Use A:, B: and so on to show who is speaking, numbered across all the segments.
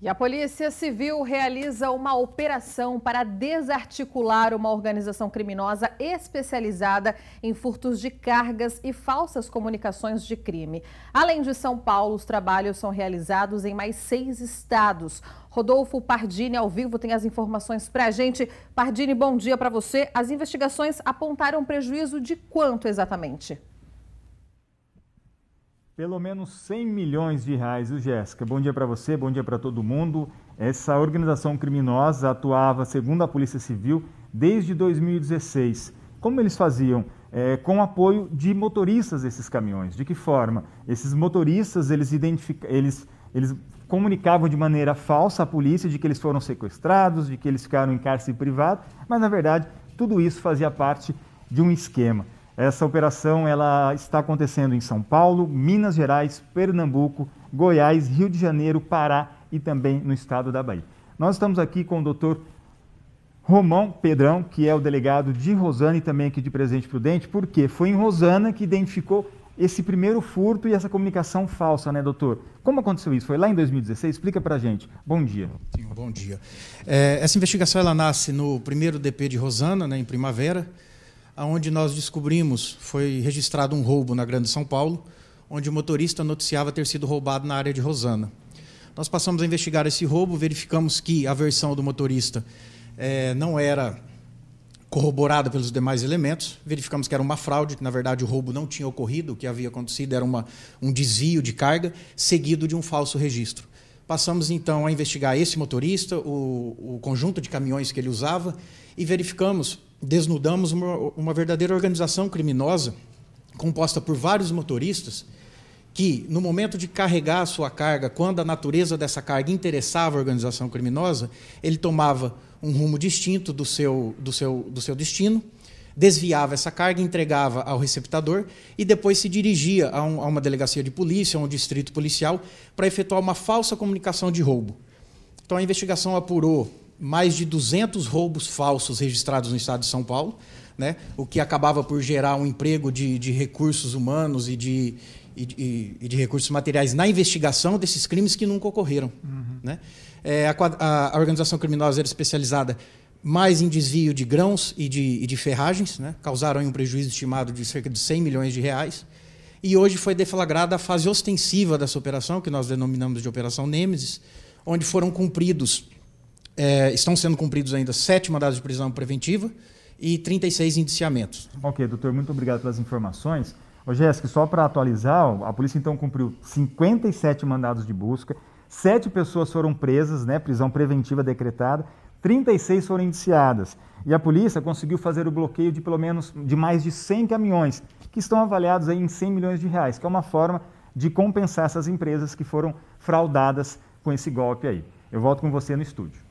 A: E a Polícia Civil realiza uma operação para desarticular uma organização criminosa especializada em furtos de cargas e falsas comunicações de crime. Além de São Paulo, os trabalhos são realizados em mais seis estados. Rodolfo Pardini, ao vivo, tem as informações para a gente. Pardini, bom dia para você. As investigações apontaram prejuízo de quanto exatamente?
B: Pelo menos 100 milhões de reais. O Jéssica, bom dia para você, bom dia para todo mundo. Essa organização criminosa atuava, segundo a Polícia Civil, desde 2016. Como eles faziam? É, com apoio de motoristas desses caminhões. De que forma? Esses motoristas, eles, identific... eles, eles comunicavam de maneira falsa à polícia de que eles foram sequestrados, de que eles ficaram em cárcere privado, mas, na verdade, tudo isso fazia parte de um esquema. Essa operação ela está acontecendo em São Paulo, Minas Gerais, Pernambuco, Goiás, Rio de Janeiro, Pará e também no estado da Bahia. Nós estamos aqui com o doutor Romão Pedrão, que é o delegado de Rosana e também aqui de Presidente Prudente, porque foi em Rosana que identificou esse primeiro furto e essa comunicação falsa, né, doutor? Como aconteceu isso? Foi lá em 2016? Explica a gente.
C: Bom dia. Sim, bom dia. É, essa investigação ela nasce no primeiro DP de Rosana, né, em primavera onde nós descobrimos, foi registrado um roubo na Grande São Paulo, onde o motorista noticiava ter sido roubado na área de Rosana. Nós passamos a investigar esse roubo, verificamos que a versão do motorista é, não era corroborada pelos demais elementos. Verificamos que era uma fraude, que na verdade o roubo não tinha ocorrido, o que havia acontecido era uma, um desvio de carga, seguido de um falso registro. Passamos então a investigar esse motorista, o, o conjunto de caminhões que ele usava e verificamos desnudamos uma, uma verdadeira organização criminosa composta por vários motoristas que, no momento de carregar a sua carga, quando a natureza dessa carga interessava a organização criminosa, ele tomava um rumo distinto do seu, do seu, do seu destino, desviava essa carga, entregava ao receptador e depois se dirigia a, um, a uma delegacia de polícia, a um distrito policial, para efetuar uma falsa comunicação de roubo. Então a investigação apurou mais de 200 roubos falsos registrados no estado de São Paulo, né? o que acabava por gerar um emprego de, de recursos humanos e de, e, e, de recursos materiais na investigação desses crimes que nunca ocorreram. Uhum. Né? É, a, a, a, organização criminosa era especializada mais em desvio de grãos e de, e de ferragens, né? causaram um prejuízo estimado de cerca de 100 milhões de reais. E hoje foi deflagrada a fase ostensiva dessa operação, que nós denominamos de Operação Nêmesis, onde foram cumpridos é, estão sendo cumpridos ainda sete mandados de prisão preventiva e 36 indiciamentos. Ok, doutor, muito obrigado pelas informações. Ô, Jéssica, só para
B: atualizar, a polícia então cumpriu 57 mandados de busca, sete pessoas foram presas, né, prisão preventiva decretada, 36 foram indiciadas. E a polícia conseguiu fazer o bloqueio de pelo menos de mais de 100 caminhões, que estão avaliados aí em 100 milhões de reais, que é uma forma de compensar essas empresas que foram fraudadas com esse golpe aí. Eu volto com você no estúdio.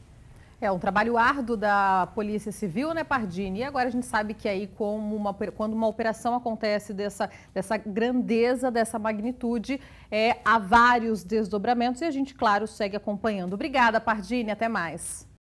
A: É um trabalho árduo da Polícia Civil, né, Pardini? E agora a gente sabe que aí, uma, quando uma operação acontece dessa, dessa grandeza, dessa magnitude, é, há vários desdobramentos e a gente, claro, segue acompanhando. Obrigada, Pardini. Até mais.